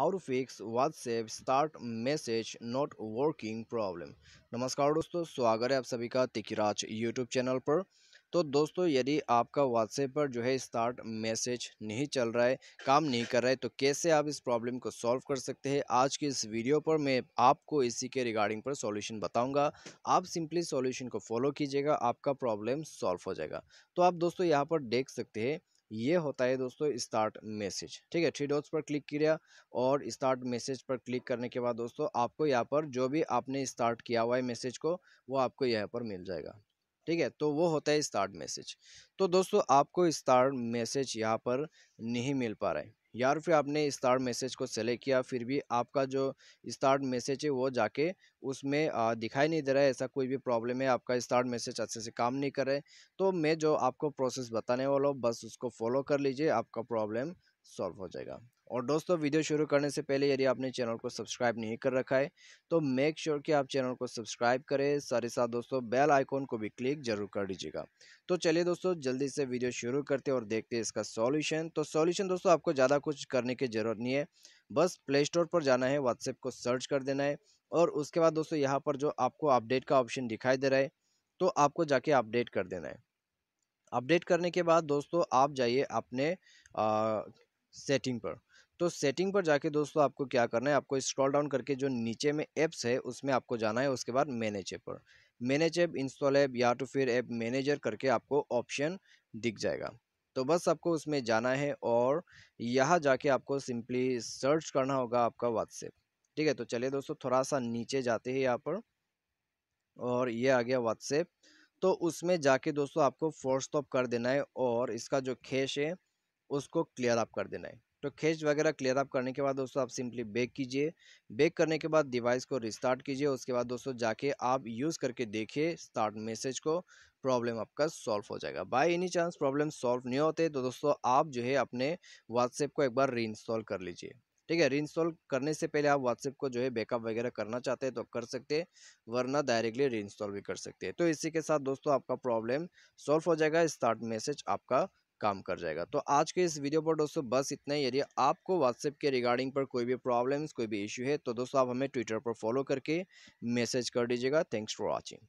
how to fix WhatsApp start message not working problem नमस्कार दोस्तों स्वागत है आप सभी का तिकराज यूट्यूब चैनल पर तो दोस्तों यदि आपका व्हाट्सएप पर जो है स्टार्ट मैसेज नहीं चल रहा है काम नहीं कर रहा है तो कैसे आप इस प्रॉब्लम को सॉल्व कर सकते हैं आज की इस वीडियो पर मैं आपको इसी के रिगार्डिंग पर सॉल्यूशन बताऊंगा आप सिंपली सॉल्यूशन को फॉलो कीजिएगा आपका प्रॉब्लम सॉल्व हो जाएगा तो आप दोस्तों यहाँ पर देख सकते हैं ये होता है दोस्तों स्टार्ट मैसेज ठीक है थ्री डॉट्स पर क्लिक किया और स्टार्ट मैसेज पर क्लिक करने के बाद दोस्तों आपको यहाँ पर जो भी आपने स्टार्ट किया हुआ है मैसेज को वो आपको यहाँ पर मिल जाएगा ठीक है तो वो होता है स्टार्ट मैसेज तो दोस्तों आपको स्टार्ट मैसेज यहाँ पर नहीं मिल पा रहा है या फिर आपने स्टार्ट मैसेज को सेलेक्ट किया फिर भी आपका जो स्टार्ट मैसेज है वो जाके उसमें दिखाई नहीं दे रहा है ऐसा कोई भी प्रॉब्लम है आपका स्टार्ट मैसेज अच्छे से काम नहीं कर रहे तो मैं जो आपको प्रोसेस बताने वाला हूँ बस उसको फॉलो कर लीजिए आपका प्रॉब्लम सॉल्व हो जाएगा और दोस्तों वीडियो शुरू करने से पहले यदि आपने चैनल को सब्सक्राइब नहीं कर रखा है तो मेक श्योर sure कि आप चैनल को सब्सक्राइब करें साथ ही साथ दोस्तों बेल आइकॉन को भी क्लिक जरूर कर दीजिएगा तो चलिए दोस्तों जल्दी से वीडियो शुरू करते और देखते हैं इसका सॉल्यूशन तो सॉल्यूशन दोस्तों आपको ज़्यादा कुछ करने की ज़रूरत नहीं है बस प्ले स्टोर पर जाना है व्हाट्सएप को सर्च कर देना है और उसके बाद दोस्तों यहाँ पर जो आपको अपडेट का ऑप्शन दिखाई दे रहा है तो आपको जाके अपडेट कर देना है अपडेट करने के बाद दोस्तों आप जाइए अपने सेटिंग पर तो सेटिंग पर जाके दोस्तों आपको क्या करना है आपको स्क्रॉल डाउन करके जो नीचे में एप्स है उसमें आपको जाना है उसके बाद मैनेज ऐप पर मैनेज ऐप इंस्टॉल ऐप या तो फिर ऐप मैनेजर करके आपको ऑप्शन दिख जाएगा तो बस आपको उसमें जाना है और यहाँ जाके आपको सिंपली सर्च करना होगा आपका व्हाट्सएप ठीक है तो चलिए दोस्तों थोड़ा सा नीचे जाते हैं यहाँ पर और ये आ गया व्हाट्सएप तो उसमें जाके दोस्तों आपको फोर्स स्टॉप कर देना है और इसका जो खेश है उसको क्लियर आप कर देना है तो खेच वगैरह क्लियर अप करने के बाद दोस्तों आप सिंपली बेक कीजिए बेक करने के बाद डिवाइस को रिस्टार्ट कीजिए उसके बाद दोस्तों जाके आप यूज़ करके देखिए स्टार्ट मैसेज को प्रॉब्लम आपका सॉल्व हो जाएगा by any chance problem solve नहीं होते तो दोस्तों आप जो है अपने व्हाट्सएप को एक बार री कर लीजिए ठीक है री करने से पहले आप व्हाट्सएप को जो है बैकअप वगैरह करना चाहते हैं तो कर सकते हैं वरना डायरेक्टली री भी कर सकते हैं तो इसी के साथ दोस्तों आपका प्रॉब्लम सॉल्व हो जाएगा स्टार्ट मैसेज आपका काम कर जाएगा तो आज के इस वीडियो पर दोस्तों बस इतना ही यदि आपको व्हाट्सएप के रिगार्डिंग पर कोई भी प्रॉब्लम्स कोई भी इश्यू है तो दोस्तों आप हमें ट्विटर पर फॉलो करके मैसेज कर दीजिएगा थैंक्स फॉर वॉचिंग